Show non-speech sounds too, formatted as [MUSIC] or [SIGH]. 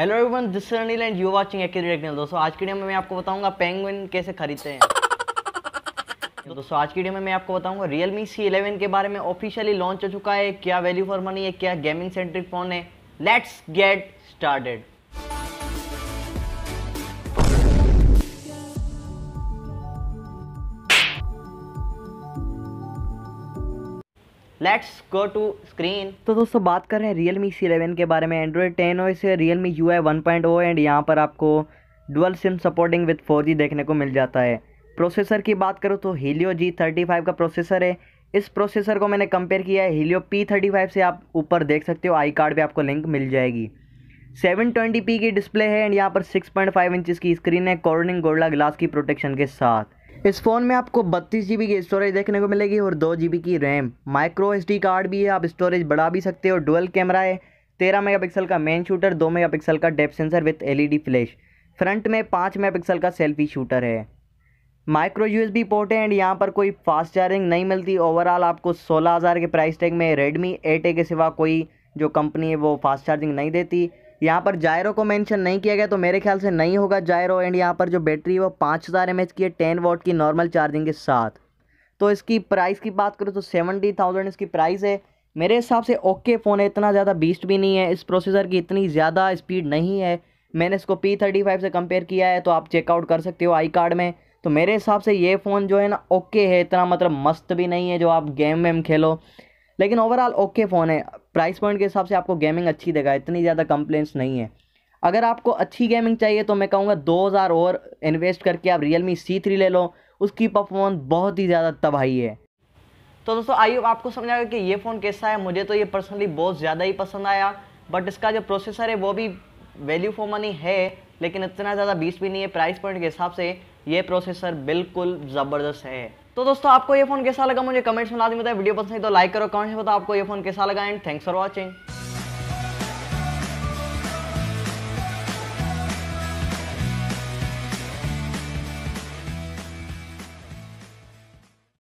hello everyone this is Anil and you watching accurate technical दोस्तों आज की वीडियो में मैं आपको बताऊंगा पेंगुइन कैसे खरीदते हैं [LAUGHS] दोस्तों आज की वीडियो में मैं आपको बताऊंगा Realme C11 के बारे में ऑफिशियली लॉन्च हो चुका है क्या वैल्यू फॉर मनी है क्या गेमिंग सेंट्रिक फोन है let's get started let's go to screen तो दोस्तों बात कर रहे हैं रियल मी सी एलेवन के बारे में एंड्रॉयड टेन ओ इसे Realme U I one point O and यहाँ पर आपको dual SIM supporting with four G देखने को मिल जाता है प्रोसेसर की बात करूँ तो हीलियो जी थर्टी फाइव का प्रोसेसर है इस प्रोसेसर को मैंने कंपेयर किया है हीलियो पी थर्टी फाइव से आप ऊपर देख सकते हो आई कार्ड पर आपको लिंक मिल जाएगी सेवन ट्वेंटी पी की डिस्प्ले है एंड यहाँ पर सिक्स पॉइंट फाइव इंचज़ की स्क्रीन है कॉर्निंग गोल्डा ग्लास की प्रोटेक्शन के साथ इस फ़ोन में आपको बत्तीस जी की स्टोरेज देखने को मिलेगी और दो जी की रैम माइक्रो एस कार्ड भी है आप स्टोरेज बढ़ा भी सकते हो डुअल कैमरा है तेरह मेगापिक्सल का मेन शूटर दो मेगापिक्सल का depth sensor with LED flash front में पाँच मेगापिक्सल का सेल्फी शूटर है माइक्रो यूएसबी पोर्ट है एंड यहाँ पर कोई फास्ट चार्जिंग नहीं मिलती ओवरऑल आपको सोलह हज़ार के प्राइस टैग में रेडमी एट ए के सिवा कोई जो कंपनी है वो फास्ट चार्जिंग नहीं देती यहाँ पर जायरो को मेंशन नहीं किया गया तो मेरे ख्याल से नहीं होगा जायरो एंड यहाँ पर जो बैटरी है वो पाँच हज़ार एम की है टेन वोट की नॉर्मल चार्जिंग के साथ तो इसकी प्राइस की बात करूँ तो सेवेंटी थाउजेंड इसकी प्राइस है मेरे हिसाब से ओके फ़ोन है इतना ज़्यादा बीस्ट भी नहीं है इस प्रोसेसर की इतनी ज़्यादा स्पीड नहीं है मैंने इसको पी थर्टी फाइव से कंपेयर किया है तो आप चेकआउट कर सकते हो आई कार्ड में तो मेरे हिसाब से ये फ़ोन जो है ना ओके है इतना मतलब मस्त भी नहीं है जो आप गेम वेम खेलो लेकिन ओवरऑल ओके फ़ोन है प्राइस पॉइंट के हिसाब से आपको गेमिंग अच्छी देगा इतनी ज़्यादा कंप्लेंट्स नहीं है अगर आपको अच्छी गेमिंग चाहिए तो मैं कहूँगा दो हज़ार और इन्वेस्ट करके आप रियल मी सी थ्री ले लो उसकी परफॉर्मेंस बहुत ही ज़्यादा तबाही है तो दोस्तों आइए आपको समझ कि ये फ़ोन कैसा है मुझे तो ये पर्सनली बहुत ज़्यादा ही पसंद आया बट इसका जो प्रोसेसर है वो भी वैल्यू फॉर मनी है लेकिन इतना ज़्यादा बीस भी नहीं है प्राइस पॉइंट के हिसाब से ये प्रोसेसर बिल्कुल ज़बरदस्त है तो दोस्तों आपको ये फोन कैसा लगा मुझे कमेंट्स में लाद बताए वीडियो पसंद है तो लाइक करो कमेंट्स में बताओ आपको ये फोन कैसा लगा एंड थैंक्स फॉर वॉचिंग